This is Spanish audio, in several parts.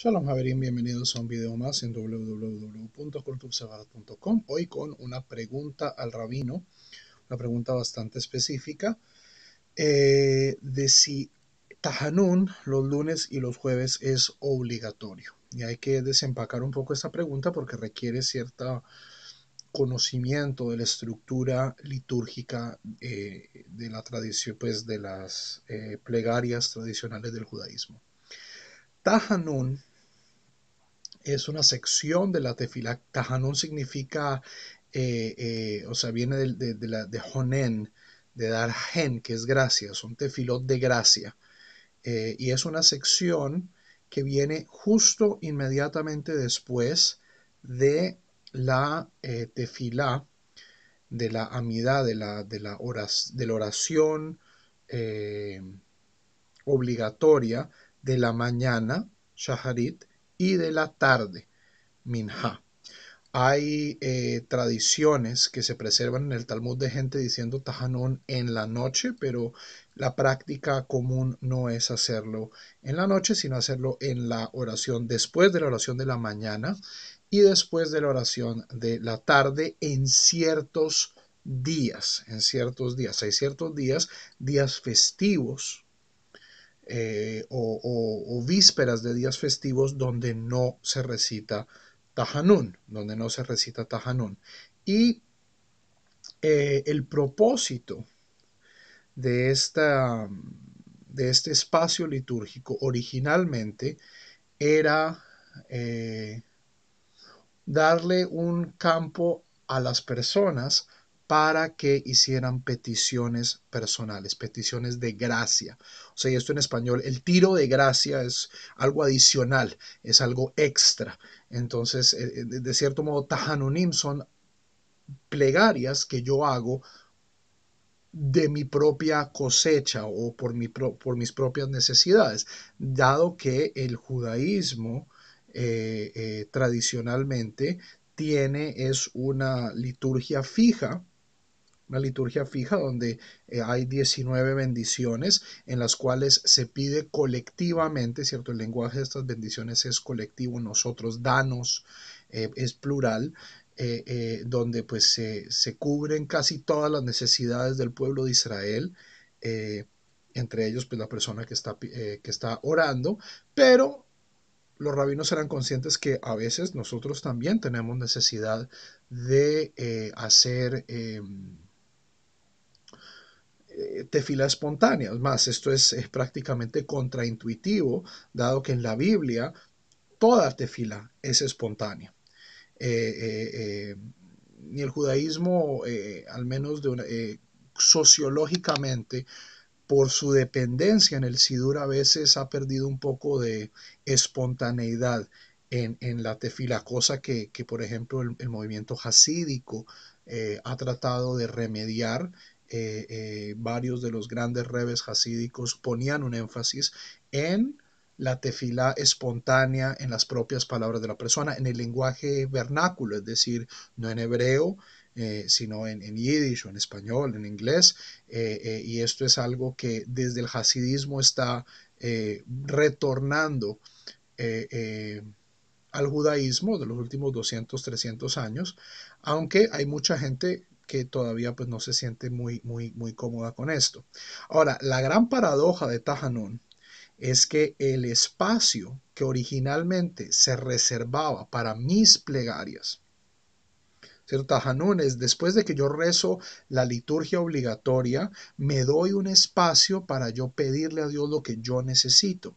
Shalom Javerín, bienvenidos a un video más en www.cultubsabat.com. Hoy con una pregunta al rabino, una pregunta bastante específica, eh, de si Tajanun los lunes y los jueves es obligatorio. Y hay que desempacar un poco esta pregunta porque requiere cierto conocimiento de la estructura litúrgica eh, de la tradición, pues de las eh, plegarias tradicionales del judaísmo. Tajanun es una sección de la tefilá. Tajanón significa, eh, eh, o sea, viene de, de, de, la, de de dar gen, que es gracia, Es un tefilot de gracia. Eh, y es una sección que viene justo inmediatamente después de la tefilá, de la amidad, de la, de de la oración obligatoria de la mañana, shaharit, y de la tarde, Minha. Hay eh, tradiciones que se preservan en el Talmud de gente diciendo Tajanón en la noche, pero la práctica común no es hacerlo en la noche, sino hacerlo en la oración después de la oración de la mañana y después de la oración de la tarde en ciertos días, en ciertos días. Hay ciertos días, días festivos, eh, o, vísperas de días festivos donde no se recita Tajanún, donde no se recita Tajanún. Y eh, el propósito de, este espacio litúrgico originalmente era eh, darle un campo a las personas para que hicieran peticiones personales, peticiones de gracia. O sea, y esto en español, el tiro de gracia es algo adicional, es algo extra. Entonces, eh, eh, de cierto modo, Tahanunim son plegarias que yo hago de mi propia cosecha o por, mis propias necesidades, dado que el judaísmo eh, tradicionalmente tiene es una liturgia fija una liturgia fija donde eh, hay 19 bendiciones en las cuales se pide colectivamente, ¿cierto? El lenguaje de estas bendiciones es colectivo, nosotros, danos, eh, es plural, eh, donde pues se cubren casi todas las necesidades del pueblo de Israel entre ellos pues la persona que está, que está orando, pero los rabinos eran conscientes que a veces nosotros también tenemos necesidad de hacer em, eh, tefila espontánea. Más, esto es, prácticamente contraintuitivo, dado que en la Biblia toda tefila es espontánea. Eh, eh, ni el judaísmo, al menos de sociológicamente, por su dependencia en el Sidur a veces ha perdido un poco de espontaneidad en, la tefila, cosa que, por ejemplo el, movimiento hasídico ha tratado de remediar eh, eh, varios de los grandes rebes hasídicos ponían un énfasis en la tefila espontánea en las propias palabras de la persona, en el lenguaje vernáculo, es decir, no en hebreo, eh, sino en, en yiddish o en español, en inglés, y esto es algo que desde el hasidismo está retornando al judaísmo de los últimos 200, 300 años, aunque hay mucha gente que todavía pues, no se siente muy, muy, muy cómoda con esto. Ahora, la gran paradoja de Tajanón es que el espacio que originalmente se reservaba para mis plegarias, ¿cierto? es después de que yo rezo la liturgia obligatoria, me doy un espacio para yo pedirle a Dios lo que yo necesito.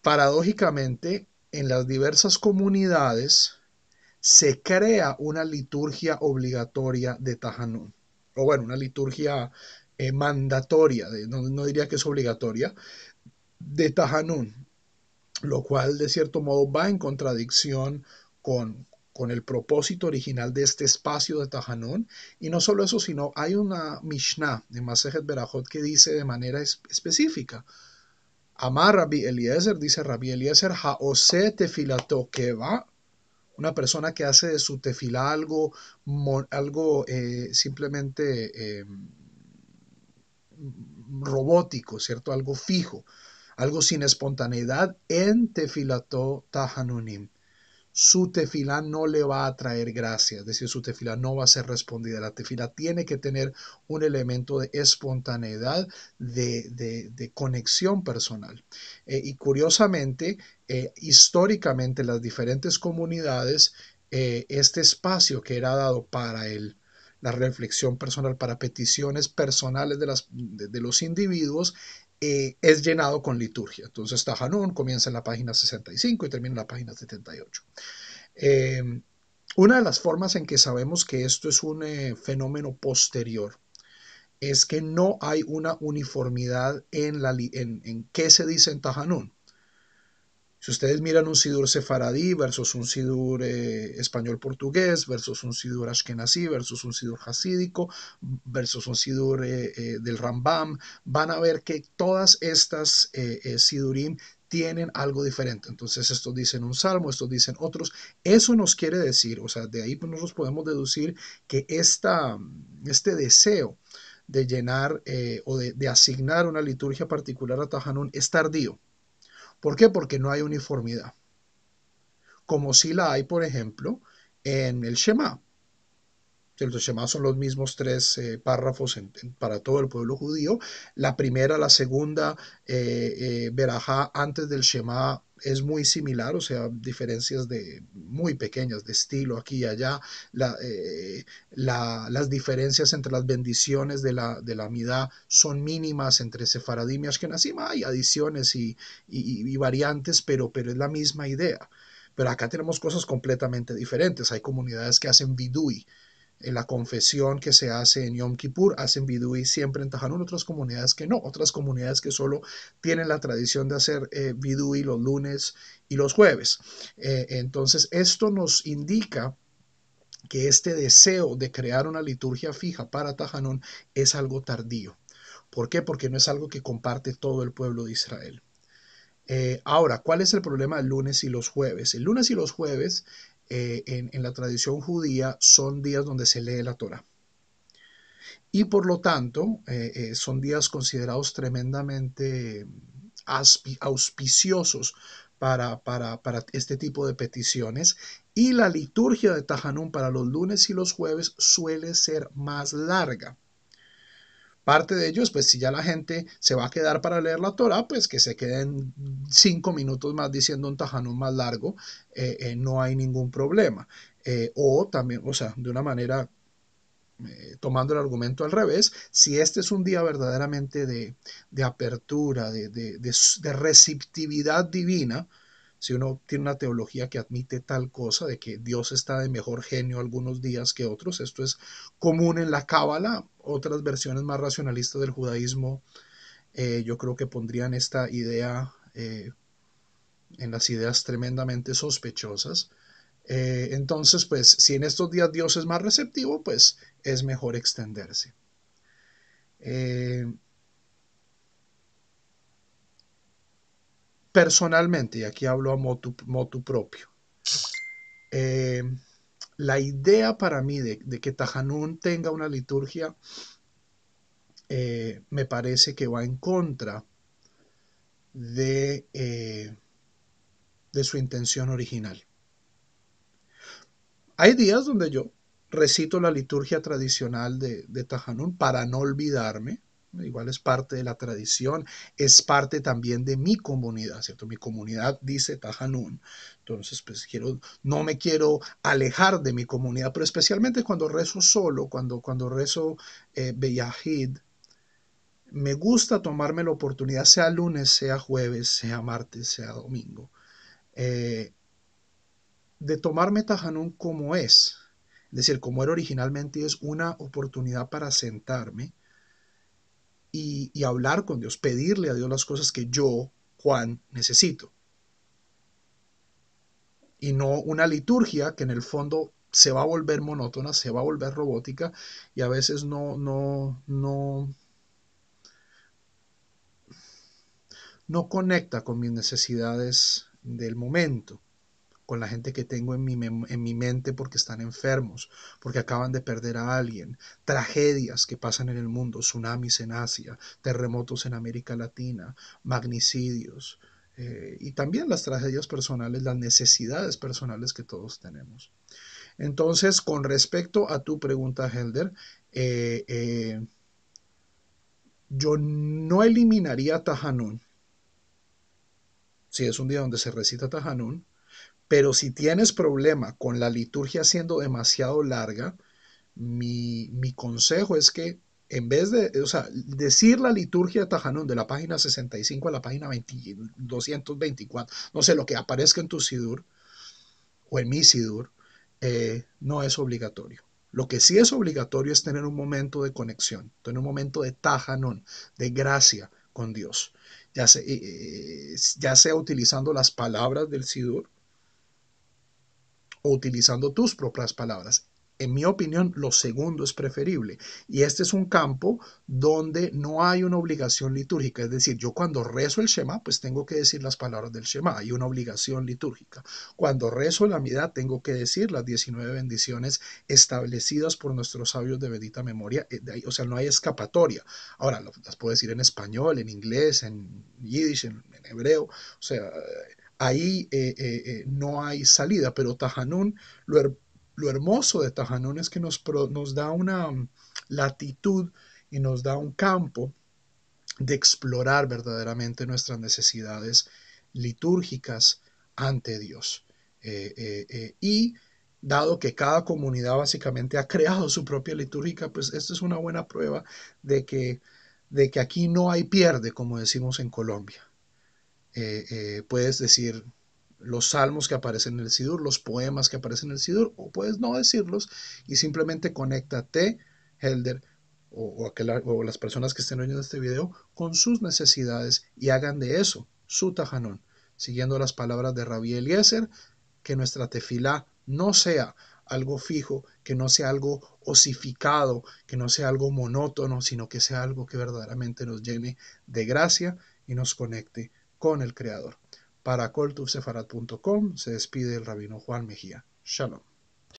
Paradójicamente, en las diversas comunidades se crea una liturgia obligatoria de Tahanun. o bueno, una liturgia eh, mandatoria, de, no, diría que es obligatoria, de Tajanún, lo cual de cierto modo va en contradicción con, el propósito original de este espacio de Tajanún, y no solo eso, sino hay una Mishnah de Masejet Berajot que dice de manera específica, Amar Rabbi Eliezer, dice Rabbi Eliezer, o tefilato que va una persona que hace de su tefila algo, algo eh, simplemente em, robótico, ¿cierto? Algo fijo, algo sin espontaneidad en tefilato tahanunim su tefila no le va a traer gracias, es decir, su tefila no va a ser respondida. La tefila tiene que tener un elemento de espontaneidad, de, conexión personal. Eh, y curiosamente, eh, históricamente las diferentes comunidades, eh, este espacio que era dado para el, la reflexión personal, para peticiones personales de, las, de los individuos, eh, es llenado con liturgia. Entonces Tajanún comienza en la página 65 y termina en la página 78. Em, una de las formas en que sabemos que esto es un eh, fenómeno posterior es que no hay una uniformidad en, la en, en qué se dice en Tajanún. Si ustedes miran un sidur sefaradí versus un sidur eh, español-portugués, versus un sidur ashkenazí, versus un sidur hasídico, versus un sidur eh, eh, del Rambam, van a ver que todas estas sidurim tienen algo diferente. Entonces estos dicen un salmo, estos dicen otros. Eso nos quiere decir, o sea, de ahí pues, nosotros podemos deducir que este deseo de llenar o de, de, asignar una liturgia particular a Tajanón es tardío. ¿Por qué? Porque no hay uniformidad. Como si la hay, por ejemplo, en el Shema los Shema son los mismos tres eh, párrafos para todo el pueblo judío. La primera, la segunda, eh, eh antes del Shema es muy similar, o sea, diferencias de, muy pequeñas de estilo aquí y allá. Eh, las diferencias entre las bendiciones de la, de la Midá son mínimas entre Sefaradim y Ashkenazim. Hay adiciones y, variantes, pero, pero es la misma idea. Pero acá tenemos cosas completamente diferentes. Hay comunidades que hacen vidui, en la confesión que se hace en Yom Kippur, hacen Bidui siempre en Tajanón, otras comunidades que no, otras comunidades que solo tienen la tradición de hacer eh, los lunes y los jueves. Eh, entonces, esto nos indica que este deseo de crear una liturgia fija para Tajanón es algo tardío. ¿Por qué? Porque no es algo que comparte todo el pueblo de Israel. Eh, ahora, ¿cuál es el problema del lunes y los jueves? El lunes y los jueves eh, en, la tradición judía son días donde se lee la Torah. Y por lo tanto, eh, eh, son días considerados tremendamente mm, auspiciosos para, este tipo de peticiones. Y la liturgia de Tajanún para los lunes y los jueves suele ser más larga. Parte de ellos, pues si ya la gente se va a quedar para leer la Torah, pues que se queden cinco minutos más diciendo un tajanón más largo, eh, eh, no hay ningún problema. Eh, o también, o sea, de una manera tomando el argumento al revés, si este es un día verdaderamente de, apertura, de, receptividad divina, si uno tiene una teología que admite tal cosa de que Dios está de mejor genio algunos días que otros, esto es común en la Cábala, otras versiones más racionalistas del judaísmo eh, yo creo que pondrían esta idea eh, en las ideas tremendamente sospechosas. Eh, entonces, pues si en estos días Dios es más receptivo, pues es mejor extenderse. personalmente, y aquí hablo a motu, propio, eh, la idea para mí de, que Tajanún tenga una liturgia eh, me parece que va en contra de, eh, de su intención original. Hay días donde yo recito la liturgia tradicional de, de Tajanún para no olvidarme, Igual es parte de la tradición, es parte también de mi comunidad, ¿cierto? Mi comunidad dice Tajanún. Entonces, pues quiero, no me quiero alejar de mi comunidad, pero especialmente cuando rezo solo, cuando, cuando rezo eh, me gusta tomarme la oportunidad, sea lunes, sea jueves, sea martes, sea domingo, eh, de tomarme Tajanún como es, es decir, como era originalmente, es una oportunidad para sentarme y, hablar con Dios, pedirle a Dios las cosas que yo, Juan, necesito. Y no una liturgia que en el fondo se va a volver monótona, se va a volver robótica y a veces no, no, no, no conecta con mis necesidades del momento con la gente que tengo en mi, mente porque están enfermos, porque acaban de perder a alguien, tragedias que pasan en el mundo, tsunamis en Asia, terremotos en América Latina, magnicidios, eh, y también las tragedias personales, las necesidades personales que todos tenemos. Entonces, con respecto a tu pregunta, Helder, eh, eh, yo no eliminaría Tajanún. Si es un día donde se recita Tajanún, pero si tienes problema con la liturgia siendo demasiado larga, mi, consejo es que en vez de, o sea, decir la liturgia de Tajanón de la página 65 a la página 224, no sé, lo que aparezca en tu Sidur o en mi Sidur, eh, no es obligatorio. Lo que sí es obligatorio es tener un momento de conexión, tener un momento de Tajanón, de gracia con Dios, ya sea, eh, eh, ya sea utilizando las palabras del Sidur utilizando tus propias palabras. En mi opinión, lo segundo es preferible. Y este es un campo donde no hay una obligación litúrgica. Es decir, yo cuando rezo el Shema, pues tengo que decir las palabras del Shema. Hay una obligación litúrgica. Cuando rezo la Midá, tengo que decir las 19 bendiciones establecidas por nuestros sabios de bendita memoria. Eh, o sea, no hay escapatoria. Ahora, las puedo decir en español, en inglés, en yiddish, en, en hebreo. O sea ahí eh, eh, eh, no hay salida, pero Tajanún, lo, hermoso de Tajanún es que nos, nos da una mm, latitud y nos da un campo de explorar verdaderamente nuestras necesidades litúrgicas ante Dios. y dado que cada comunidad básicamente ha creado su propia litúrgica, pues esto es una buena prueba de que, de que aquí no hay pierde, como decimos en Colombia. Eh, eh, puedes decir los salmos que aparecen en el Sidur, los poemas que aparecen en el Sidur, o puedes no decirlos y simplemente conéctate, Helder, o, las personas que estén oyendo este video, con sus necesidades y hagan de eso su tajanón, siguiendo las palabras de Rabbi Eliezer, que nuestra tefilá no sea algo fijo, que no sea algo osificado, que no sea algo monótono, sino que sea algo que verdaderamente nos llene de gracia y nos conecte con el Creador. Para coltubsefarat.com se despide el rabino Juan Mejía. Shalom.